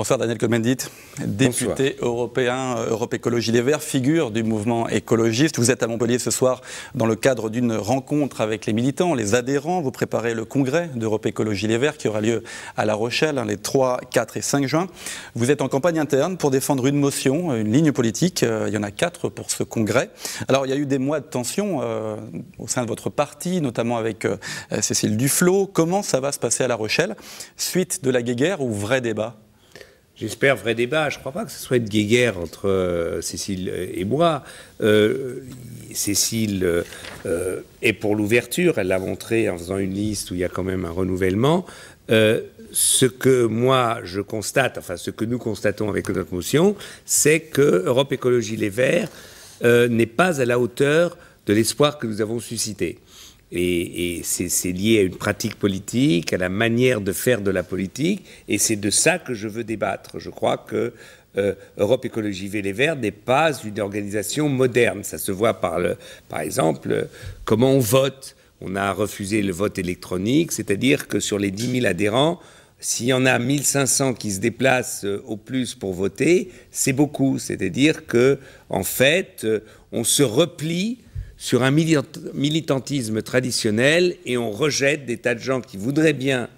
Bonsoir Daniel Comendit, député européen euh, Europe Écologie Les Verts, figure du mouvement écologiste. Vous êtes à Montpellier ce soir dans le cadre d'une rencontre avec les militants, les adhérents. Vous préparez le congrès d'Europe Écologie Les Verts qui aura lieu à La Rochelle hein, les 3, 4 et 5 juin. Vous êtes en campagne interne pour défendre une motion, euh, une ligne politique. Euh, il y en a quatre pour ce congrès. Alors il y a eu des mois de tension au sein de votre parti, notamment avec Cécile Duflot. Comment ça va se passer à La Rochelle Suite de la guéguerre ou vrai débat j'espère, vrai débat. Je ne crois pas que ce soit une guéguerre entre euh, Cécile et moi. Euh, Cécile euh, est pour l'ouverture, elle l'a montré en faisant une liste où il y a quand même un renouvellement. ce que moi je constate, enfin ce que nous constatons avec notre motion, c'est que Europe Écologie Les Verts n'est pas à la hauteur de l'espoir que nous avons suscité. Et, c'est lié à une pratique politique, à la manière de faire de la politique, et c'est de ça que je veux débattre. Je crois que euh, Europe Écologie Les n'est pas une organisation moderne. Ça se voit par, par exemple comment on vote. On a refusé le vote électronique, c'est-à-dire que sur les 10 000 adhérents, s'il y en a 1500 qui se déplacent euh, au plus pour voter, c'est beaucoup. C'est-à-dire que, en fait, euh, on se replie sur un militantisme traditionnel et on rejette des tas de gens qui voudraient bien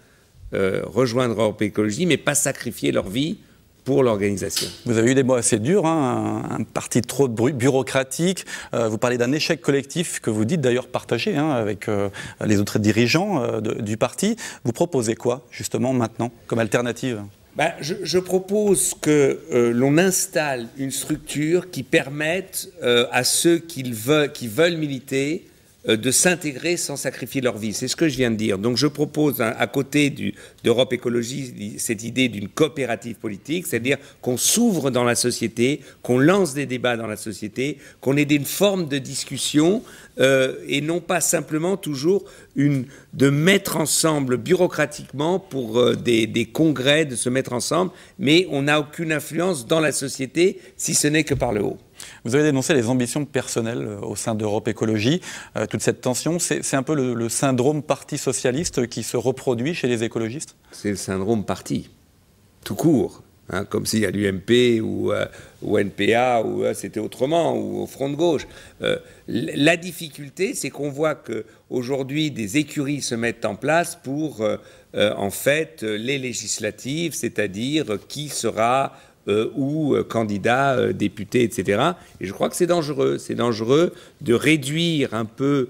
euh, rejoindre Europe Écologie, mais pas sacrifier leur vie pour l'organisation. Vous avez eu des mots assez durs, hein, un, parti trop bureaucratique. Euh, vous parlez d'un échec collectif que vous dites d'ailleurs partagé hein, avec euh, les autres dirigeants du parti. Vous proposez quoi, justement, maintenant, comme alternative ben, je, propose que euh, l'on installe une structure qui permette euh, à ceux veulent, qui veulent militer euh, de s'intégrer sans sacrifier leur vie. C'est ce que je viens de dire. Donc je propose, hein, à côté d'Europe Écologie, cette idée d'une coopérative politique, c'est-à-dire qu'on s'ouvre dans la société, qu'on lance des débats dans la société, qu'on ait une forme de discussion euh, et non pas simplement toujours une, de mettre ensemble bureaucratiquement pour euh, des congrès, de se mettre ensemble, mais on n'a aucune influence dans la société si ce n'est que par le haut. Vous avez dénoncé les ambitions personnelles euh, au sein d'Europe Écologie. Euh, toute cette tension, c'est un peu le, syndrome parti socialiste qui se reproduit chez les écologistes C'est le syndrome parti, tout court. Hein, comme s'il y a l'UMP ou, euh, ou, NPA ou euh, c'était autrement ou au front de gauche. la difficulté, c'est qu'on voit que aujourd'hui des écuries se mettent en place pour en fait les législatives, c'est-à-dire qui sera euh, ou euh, candidats, euh, députés, etc. Et je crois que c'est dangereux. C'est dangereux de réduire un peu,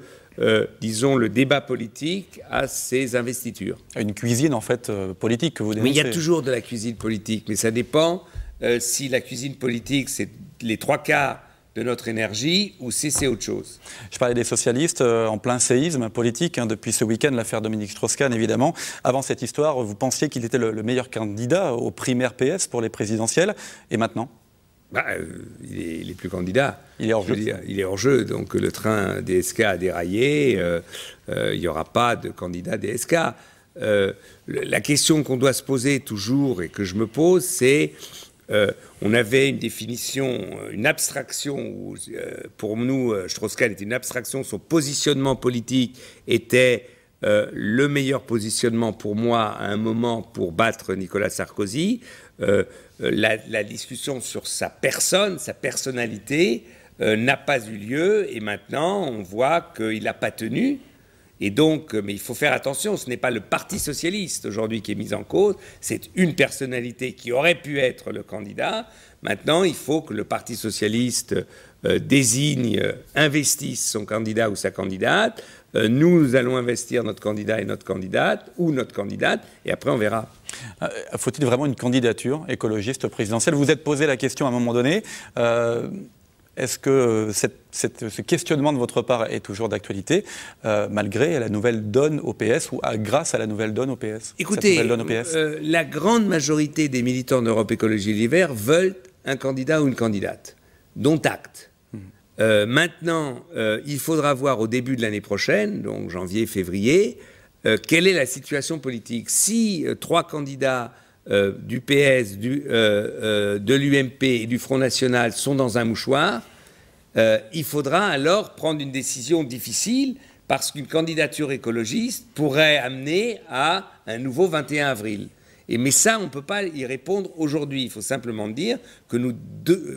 disons, le débat politique à ces investitures. Une cuisine, en fait, politique que vous dénoncez. Mais il y a toujours de la cuisine politique, mais ça dépend si la cuisine politique, c'est les trois quarts de notre énergie ou si c'est autre chose. Je parlais des socialistes euh, en plein séisme politique hein, depuis ce week-end, l'affaire Dominique Strauss-Kahn évidemment. Avant cette histoire, vous pensiez qu'il était le, meilleur candidat au primaires PS pour les présidentielles et maintenant bah, euh, il, est, plus candidat. Il est hors jeu. il est hors jeu. Donc le train DSK a déraillé. Euh, il n'y aura pas de candidat DSK. la question qu'on doit se poser toujours et que je me pose, c'est euh, on avait une définition, euh, une abstraction, euh, pour nous, Strauss-Kahn était une abstraction, son positionnement politique était le meilleur positionnement pour moi à un moment pour battre Nicolas Sarkozy. la, discussion sur sa personne, sa personnalité, n'a pas eu lieu, et maintenant on voit qu'il n'a pas tenu, et donc, euh, mais il faut faire attention, ce n'est pas le Parti socialiste aujourd'hui qui est mis en cause, c'est une personnalité qui aurait pu être le candidat. Maintenant, il faut que le Parti socialiste euh, désigne, euh, investisse son candidat ou sa candidate. nous allons investir notre candidat et notre candidate, ou notre candidate, et après on verra. Faut-il vraiment une candidature écologiste présidentielle Vous vous êtes posé la question à un moment donné. Est-ce que euh, ce questionnement de votre part est toujours d'actualité, euh, malgré la nouvelle donne au PS ou grâce à la nouvelle donne au PS Écoutez, euh, la grande majorité des militants d'Europe Écologie Les Verts veulent un candidat ou une candidate, dont acte. Hmm. maintenant, il faudra voir au début de l'année prochaine, donc janvier, février, quelle est la situation politique. Si trois candidats euh, du PS, euh, euh, de l'UMP et du Front National sont dans un mouchoir, il faudra alors prendre une décision difficile parce qu'une candidature écologiste pourrait amener à un nouveau 21 avril. Et, mais ça, on ne peut pas y répondre aujourd'hui. Il faut simplement dire que nous,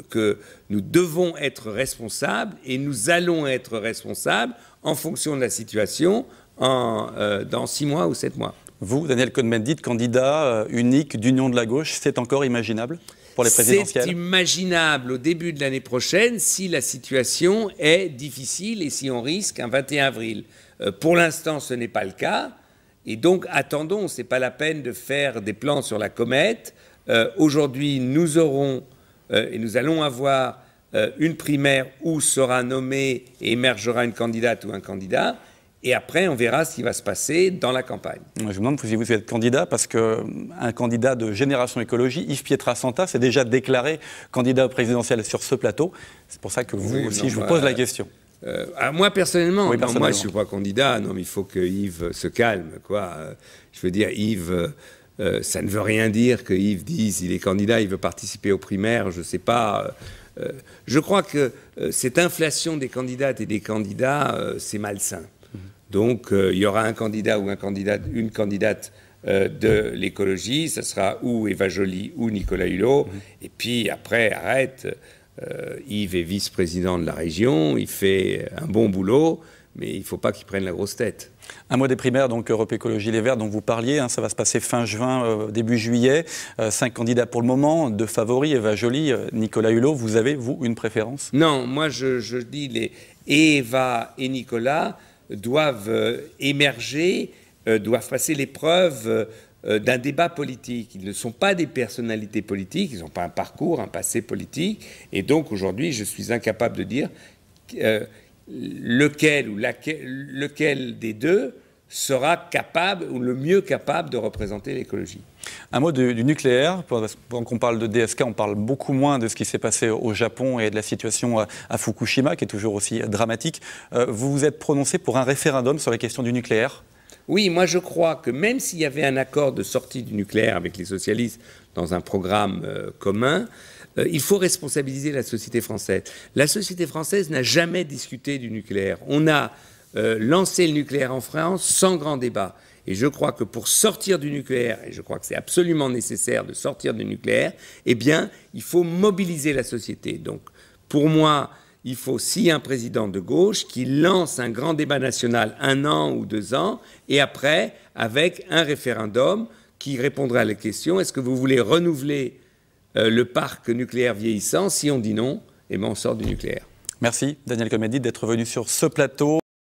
que nous devons être responsables et nous allons être responsables en fonction de la situation dans six mois ou sept mois. Vous, Daniel Cohn-Bendit, candidat euh, unique d'union de la gauche, c'est encore imaginable pour les présidentielles C'est imaginable au début de l'année prochaine si la situation est difficile et si on risque un 21 avril. Euh, pour l'instant, ce n'est pas le cas. Et donc, attendons, ce n'est pas la peine de faire des plans sur la comète. Euh, aujourd'hui, nous aurons et nous allons avoir une primaire où sera nommée et émergera une candidate ou un candidat. Et après, on verra ce qui va se passer dans la campagne. Je me demande si vous êtes candidat, parce qu'un candidat de Génération Écologie, Yves Pietrasanta, s'est déjà déclaré candidat présidentiel sur ce plateau. C'est pour ça que vous aussi, je vous bah, pose la question. Euh, moi personnellement, moi je ne suis pas candidat. Non, mais il faut que Yves se calme, quoi. Je veux dire, Yves. Euh, euh, ça ne veut rien dire que Yves dise il est candidat, il veut participer aux primaires, je ne sais pas. je crois que cette inflation des candidates et des candidats, c'est malsain. Donc euh, il y aura un candidat ou un une candidate euh, de l'écologie, ce sera ou Eva Joly ou Nicolas Hulot. Et puis après, arrête, euh, Yves est vice-président de la région, il fait un bon boulot, mais il ne faut pas qu'il prenne la grosse tête. Un mois des primaires, donc Europe Écologie Les Verts, dont vous parliez, hein. ça va se passer fin juin, début juillet. cinq candidats pour le moment, deux favoris, Eva Joly, Nicolas Hulot. Vous avez, vous, une préférence Non, moi je, je dis les Eva et Nicolas doivent euh, émerger, euh, doivent passer l'épreuve euh, d'un débat politique. Ils ne sont pas des personnalités politiques, ils n'ont pas un parcours, un passé politique. Et donc aujourd'hui, je suis incapable de dire lequel ou lequel des deux sera capable ou le mieux capable de représenter l'écologie. Un mot du, nucléaire. Quand on parle de DSK, on parle beaucoup moins de ce qui s'est passé au Japon et de la situation à, Fukushima, qui est toujours aussi dramatique. Euh, vous vous êtes prononcé pour un référendum sur la question du nucléaire Oui, moi je crois que même s'il y avait un accord de sortie du nucléaire avec les socialistes dans un programme euh, commun, euh, il faut responsabiliser la société française. La société française n'a jamais discuté du nucléaire. On a lancé le nucléaire en France sans grand débat. Et je crois que pour sortir du nucléaire, et je crois que c'est absolument nécessaire de sortir du nucléaire, eh bien, il faut mobiliser la société. Donc, pour moi, il faut si un président de gauche qui lance un grand débat national un an ou deux ans, et après, avec un référendum qui répondra à la question est-ce que vous voulez renouveler euh, le parc nucléaire vieillissant Si on dit non, et eh bien, on sort du nucléaire. Merci, Daniel Comédie, d'être venu sur ce plateau.